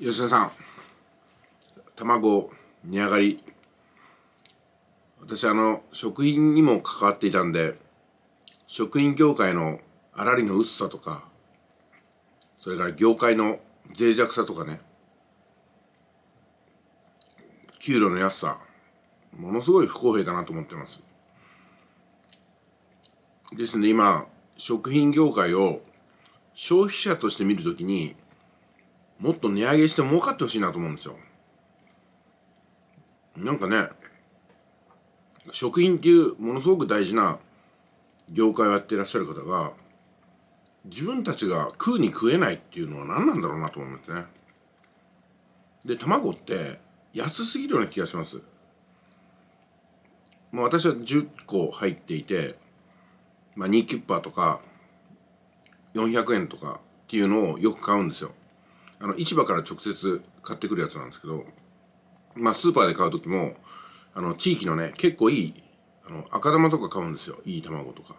吉田さん卵値上がり私あの食品にも関わっていたんで食品業界のあらりの薄さとかそれから業界の脆弱さとかね給料の安さものすごい不公平だなと思ってますですので今食品業界を消費者として見るときにもっと値上げして儲かってほしいなと思うんですよ。なんかね、食品っていうものすごく大事な業界をやってらっしゃる方が、自分たちが食うに食えないっていうのは何なんだろうなと思うんですね。で、卵って安すぎるような気がします。まあ私は10個入っていて、まあ2キュッパーとか400円とかっていうのをよく買うんですよ。あの市場から直接買ってくるやつなんですけど、まあ、スーパーで買う時もあの地域のね結構いいあの赤玉とか買うんですよいい卵とか。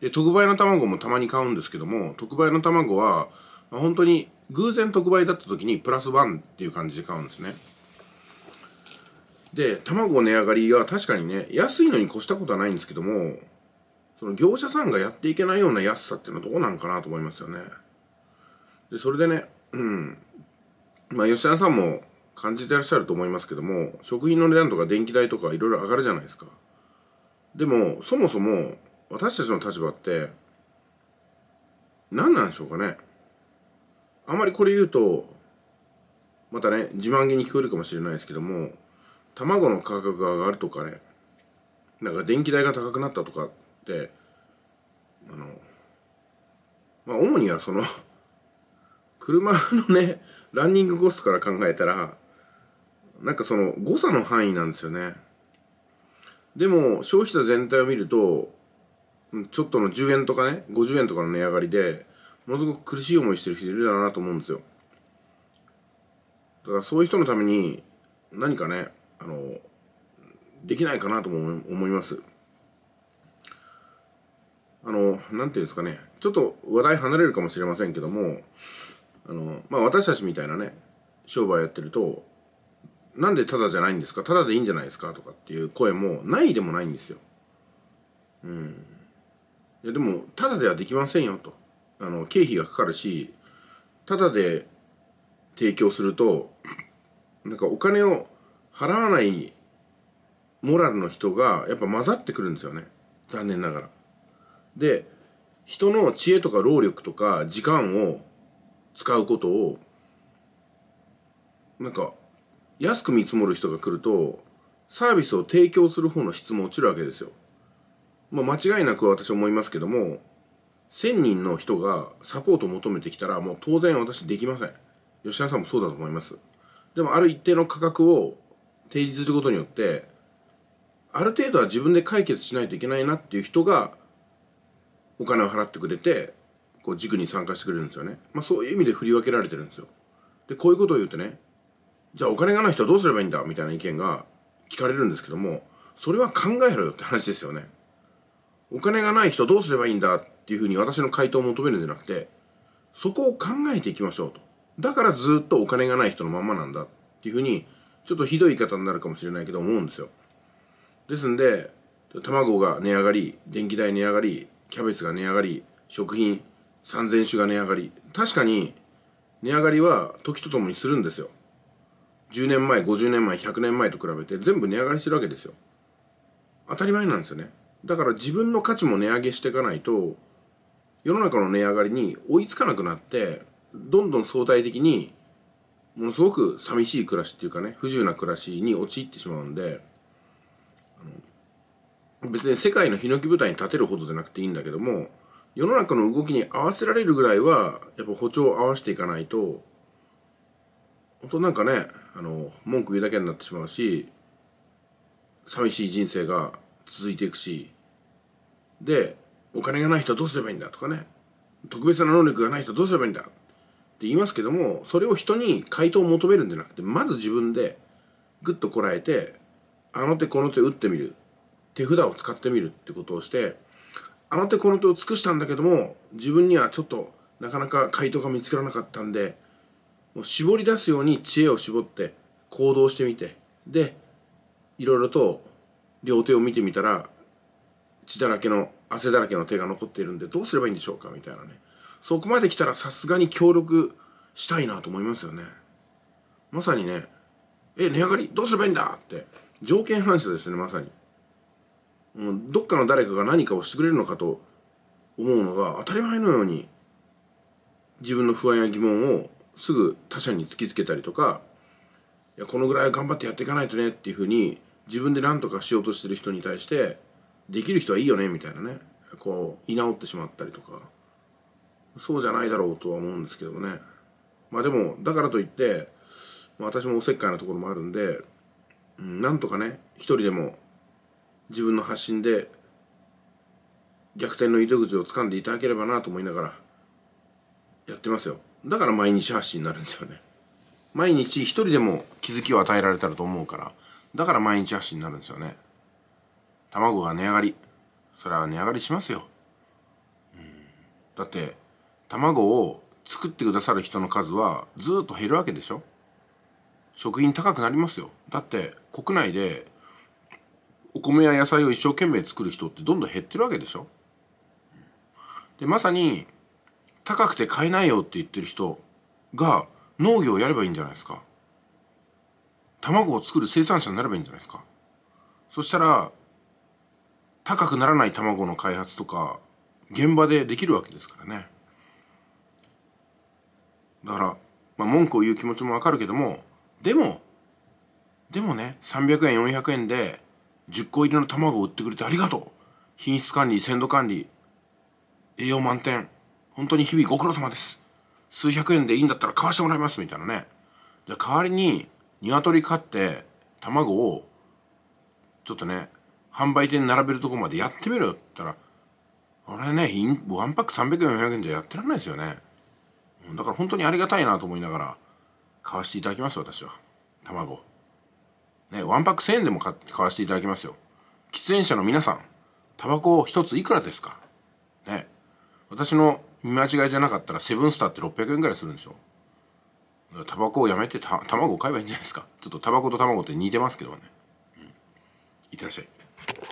で特売の卵もたまに買うんですけども特売の卵は、まあ、本当に偶然特売だった時にプラスワンっていう感じで買うんですね。で卵値上がりは確かにね安いのに越したことはないんですけどもその業者さんがやっていけないような安さっていうのはどうなんかなと思いますよね。でそれでねうんまあ、吉田さんも感じてらっしゃると思いますけども食品の値段とか電気代とかいろいろ上がるじゃないですかでもそもそも私たちの立場って何なんでしょうかねあまりこれ言うとまたね自慢げに聞こえるかもしれないですけども卵の価格が上がるとかねなんか電気代が高くなったとかってあのまあ主にはその車のねランニングコストから考えたらなんかその誤差の範囲なんですよねでも消費者全体を見るとちょっとの10円とかね50円とかの値上がりでものすごく苦しい思いしてる人いるだなと思うんですよだからそういう人のために何かねあのできないかなとも思いますあの何て言うんですかねちょっと話題離れるかもしれませんけどもあの、まあ、私たちみたいなね商売やってるとなんでタダじゃないんですかタダでいいんじゃないですかとかっていう声もないでもないんですよ。うん。いやでもタダではできませんよと。あの経費がかかるしタダで提供するとなんかお金を払わないモラルの人がやっぱ混ざってくるんですよね残念ながら。で人の知恵とか労力とか時間を使うことをなんか安く見積もる人が来るとサービスを提供する方の質も落ちるわけですよ。まあ、間違いなく私思いますけども1000人の人がサポートを求めてきたらもう当然私できません。吉田さんもそうだと思います。でもある一定の価格を提示することによってある程度は自分で解決しないといけないなっていう人がお金を払ってくれてこう軸に参加してくれるんですよね、まあ、そういう意味で振り分けられてるんですよでこういうことを言うとねじゃあお金がない人はどうすればいいんだみたいな意見が聞かれるんですけどもそれは考えろよって話ですよねお金がない人どうすればいいんだっていうふうに私の回答を求めるんじゃなくてそこを考えていきましょうとだからずっとお金がない人のままなんだっていうふうにちょっとひどい言い方になるかもしれないけど思うんですよですんで卵が値上がり電気代値上がりキャベツが値上がり食品3000種が値上がり確かに値上がりは時とともにするんですよ10年前50年前100年前と比べて全部値上がりしてるわけですよ当たり前なんですよねだから自分の価値も値上げしていかないと世の中の値上がりに追いつかなくなってどんどん相対的にものすごく寂しい暮らしっていうかね不自由な暮らしに陥ってしまうんで別に世界のヒノキ舞台に立てるほどじゃなくていいんだけども世の中の動きに合わせられるぐらいは、やっぱ歩調を合わせていかないと、本当なんかね、あの、文句言うだけになってしまうし、寂しい人生が続いていくし、で、お金がない人はどうすればいいんだとかね、特別な能力がない人はどうすればいいんだって言いますけども、それを人に回答を求めるんじゃなくて、まず自分でぐっとこらえて、あの手この手打ってみる、手札を使ってみるってことをして、あの手この手を尽くしたんだけども自分にはちょっとなかなか回答が見つからなかったんでもう絞り出すように知恵を絞って行動してみてでいろいろと両手を見てみたら血だらけの汗だらけの手が残っているんでどうすればいいんでしょうかみたいなねそこまで来たらさすがに協力したいなと思いますよねまさにねえ値上がりどうすればいいんだって条件反射ですねまさに。どっかの誰かが何かをしてくれるのかと思うのが当たり前のように自分の不安や疑問をすぐ他者に突きつけたりとかいやこのぐらい頑張ってやっていかないとねっていうふうに自分で何とかしようとしてる人に対してできる人はいいよねみたいなねこう居直ってしまったりとかそうじゃないだろうとは思うんですけどねまあでもだからといって、私もおせっかいなところもあるんで、うん、なんとかね一人でも自分の発信で逆転の糸口をつかんでいただければなと思いながらやってますよだから毎日発信になるんですよね毎日一人でも気づきを与えられたらと思うからだから毎日発信になるんですよね卵が値上がりそれは値上がりしますよ、だって卵を作ってくださる人の数はずっと減るわけでしょ食品高くなりますよだって国内でお米や野菜を一生懸命作る人ってどんどん減ってるわけでしょでまさに高くて買えないよって言ってる人が農業をやればいいんじゃないですか卵を作る生産者になればいいんじゃないですかそしたら高くならない卵の開発とか現場でできるわけですからねだから、まあ、文句を言う気持ちもわかるけどもでもでもね300円400円で10個入りの卵を売ってくれてありがとう品質管理、鮮度管理、栄養満点。本当に日々ご苦労様です。数百円でいいんだったら買わしてもらいます、みたいなね。じゃあ代わりに、鶏飼って、卵を、ちょっとね、販売店に並べるとこまでやってみろよって言ったら、あれね、ワンパック300円、400円じゃやってらんないですよね。だから本当にありがたいなと思いながら、買わせていただきます、私は。卵。ね、ワンパック1000円でも買わせていただきますよ。喫煙者の皆さん、タバコ1ついくらですかね。私の見間違いじゃなかったらセブンスターって600円ぐらいするんでしょタバコをやめてた卵を買えばいいんじゃないですかちょっとタバコと卵って似てますけどね、うん、いってらっしゃい